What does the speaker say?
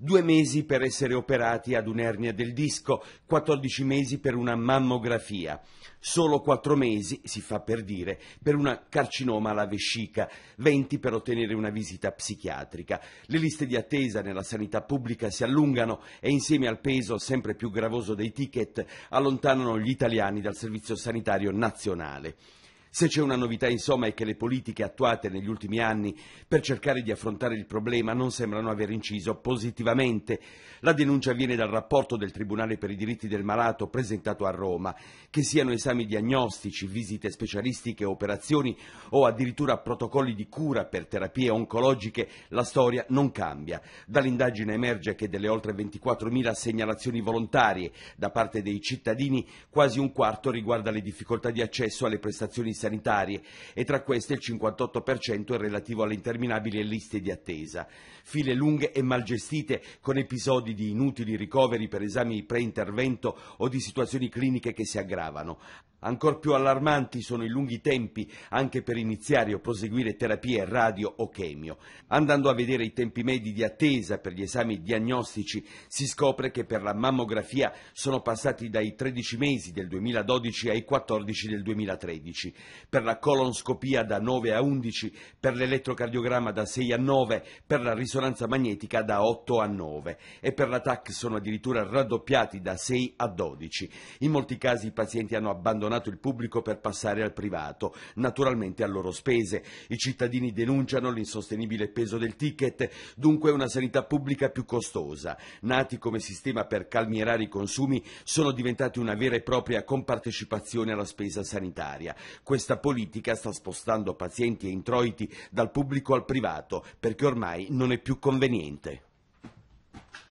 Due mesi per essere operati ad un'ernia del disco, 14 mesi per una mammografia, solo 4 mesi, si fa per dire, per una carcinoma alla vescica, 20 per ottenere una visita psichiatrica. Le liste di attesa nella sanità pubblica si allungano e insieme al peso sempre più gravoso dei ticket allontanano gli italiani dal servizio sanitario nazionale. Se c'è una novità, insomma, è che le politiche attuate negli ultimi anni per cercare di affrontare il problema non sembrano aver inciso positivamente. La denuncia viene dal rapporto del Tribunale per i diritti del malato presentato a Roma, che siano esami diagnostici, visite specialistiche, operazioni o addirittura protocolli di cura per terapie oncologiche, la storia non cambia. Dall'indagine emerge che delle oltre 24.000 segnalazioni volontarie da parte dei cittadini, quasi un quarto riguarda le difficoltà di accesso alle prestazioni sanitari e tra queste il 58% è relativo alle interminabili liste di attesa. File lunghe e mal gestite con episodi di inutili ricoveri per esami pre-intervento o di situazioni cliniche che si aggravano. Ancor più allarmanti sono i lunghi tempi anche per iniziare o proseguire terapie radio o chemio. Andando a vedere i tempi medi di attesa per gli esami diagnostici, si scopre che per la mammografia sono passati dai 13 mesi del 2012 ai 14 del 2013, per la colonscopia da 9 a 11, per l'elettrocardiogramma da 6 a 9, per la risonanza magnetica da 8 a 9 e per la TAC sono addirittura raddoppiati da 6 a 12. In molti casi i pazienti hanno abbandonato abbandonato il pubblico per passare al privato, naturalmente a loro spese. I cittadini denunciano l'insostenibile peso del ticket, dunque una sanità pubblica più costosa. Nati come sistema per calmierare i consumi, sono diventati una vera e propria compartecipazione alla spesa sanitaria. Questa politica sta spostando pazienti e introiti dal pubblico al privato, perché ormai non è più conveniente.